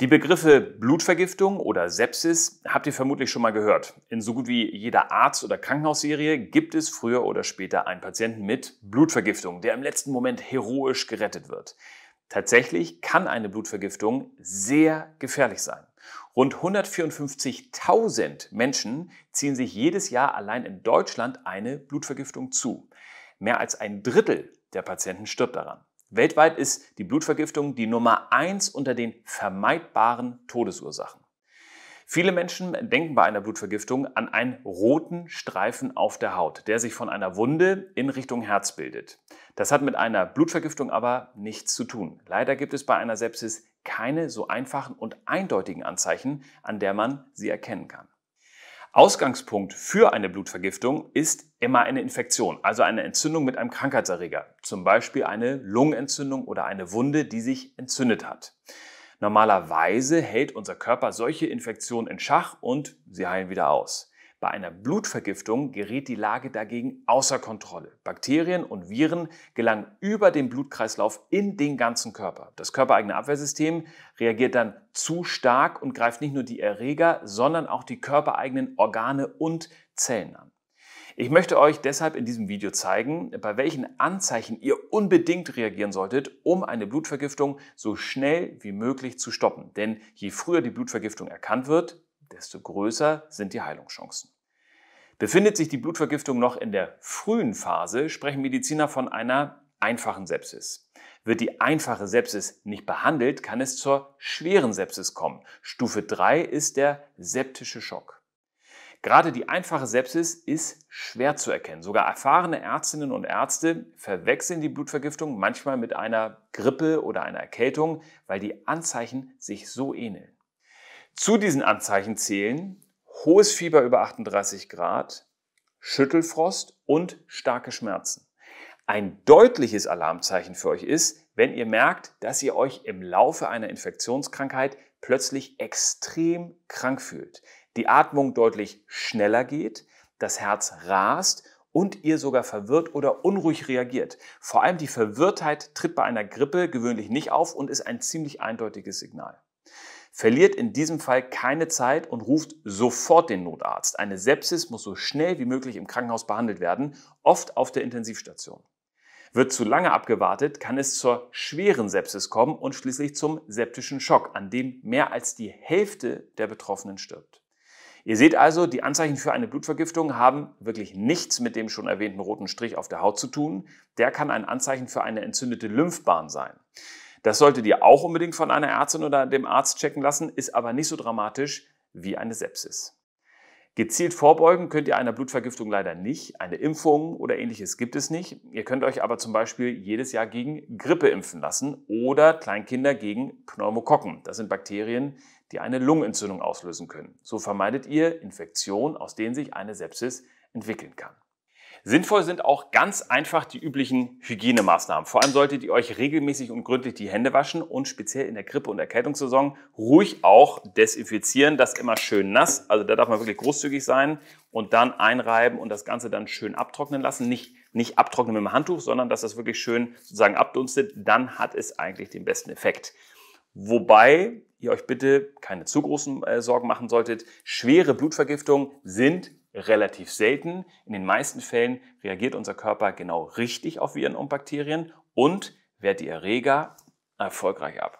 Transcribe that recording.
Die Begriffe Blutvergiftung oder Sepsis habt ihr vermutlich schon mal gehört. In so gut wie jeder Arzt- oder Krankenhausserie gibt es früher oder später einen Patienten mit Blutvergiftung, der im letzten Moment heroisch gerettet wird. Tatsächlich kann eine Blutvergiftung sehr gefährlich sein. Rund 154.000 Menschen ziehen sich jedes Jahr allein in Deutschland eine Blutvergiftung zu. Mehr als ein Drittel der Patienten stirbt daran. Weltweit ist die Blutvergiftung die Nummer eins unter den vermeidbaren Todesursachen. Viele Menschen denken bei einer Blutvergiftung an einen roten Streifen auf der Haut, der sich von einer Wunde in Richtung Herz bildet. Das hat mit einer Blutvergiftung aber nichts zu tun. Leider gibt es bei einer Sepsis keine so einfachen und eindeutigen Anzeichen, an der man sie erkennen kann. Ausgangspunkt für eine Blutvergiftung ist immer eine Infektion, also eine Entzündung mit einem Krankheitserreger, zum Beispiel eine Lungenentzündung oder eine Wunde, die sich entzündet hat. Normalerweise hält unser Körper solche Infektionen in Schach und sie heilen wieder aus. Bei einer Blutvergiftung gerät die Lage dagegen außer Kontrolle. Bakterien und Viren gelangen über den Blutkreislauf in den ganzen Körper. Das körpereigene Abwehrsystem reagiert dann zu stark und greift nicht nur die Erreger, sondern auch die körpereigenen Organe und Zellen an. Ich möchte euch deshalb in diesem Video zeigen, bei welchen Anzeichen ihr unbedingt reagieren solltet, um eine Blutvergiftung so schnell wie möglich zu stoppen. Denn je früher die Blutvergiftung erkannt wird, desto größer sind die Heilungschancen. Befindet sich die Blutvergiftung noch in der frühen Phase, sprechen Mediziner von einer einfachen Sepsis. Wird die einfache Sepsis nicht behandelt, kann es zur schweren Sepsis kommen. Stufe 3 ist der septische Schock. Gerade die einfache Sepsis ist schwer zu erkennen. Sogar erfahrene Ärztinnen und Ärzte verwechseln die Blutvergiftung manchmal mit einer Grippe oder einer Erkältung, weil die Anzeichen sich so ähneln. Zu diesen Anzeichen zählen hohes Fieber über 38 Grad, Schüttelfrost und starke Schmerzen. Ein deutliches Alarmzeichen für euch ist, wenn ihr merkt, dass ihr euch im Laufe einer Infektionskrankheit plötzlich extrem krank fühlt, die Atmung deutlich schneller geht, das Herz rast und ihr sogar verwirrt oder unruhig reagiert. Vor allem die Verwirrtheit tritt bei einer Grippe gewöhnlich nicht auf und ist ein ziemlich eindeutiges Signal. Verliert in diesem Fall keine Zeit und ruft sofort den Notarzt. Eine Sepsis muss so schnell wie möglich im Krankenhaus behandelt werden, oft auf der Intensivstation. Wird zu lange abgewartet, kann es zur schweren Sepsis kommen und schließlich zum septischen Schock, an dem mehr als die Hälfte der Betroffenen stirbt. Ihr seht also, die Anzeichen für eine Blutvergiftung haben wirklich nichts mit dem schon erwähnten roten Strich auf der Haut zu tun. Der kann ein Anzeichen für eine entzündete Lymphbahn sein. Das solltet ihr auch unbedingt von einer Ärztin oder dem Arzt checken lassen, ist aber nicht so dramatisch wie eine Sepsis. Gezielt vorbeugen könnt ihr einer Blutvergiftung leider nicht. Eine Impfung oder ähnliches gibt es nicht. Ihr könnt euch aber zum Beispiel jedes Jahr gegen Grippe impfen lassen oder Kleinkinder gegen Pneumokokken. Das sind Bakterien, die eine Lungenentzündung auslösen können. So vermeidet ihr Infektionen, aus denen sich eine Sepsis entwickeln kann. Sinnvoll sind auch ganz einfach die üblichen Hygienemaßnahmen. Vor allem solltet ihr euch regelmäßig und gründlich die Hände waschen und speziell in der Grippe- und Erkältungssaison ruhig auch desinfizieren. Das immer schön nass. Also da darf man wirklich großzügig sein und dann einreiben und das Ganze dann schön abtrocknen lassen. Nicht, nicht abtrocknen mit dem Handtuch, sondern dass das wirklich schön sozusagen abdunstet. Dann hat es eigentlich den besten Effekt. Wobei ihr euch bitte keine zu großen äh, Sorgen machen solltet. Schwere Blutvergiftungen sind relativ selten. In den meisten Fällen reagiert unser Körper genau richtig auf Viren und Bakterien und wehrt die Erreger erfolgreich ab.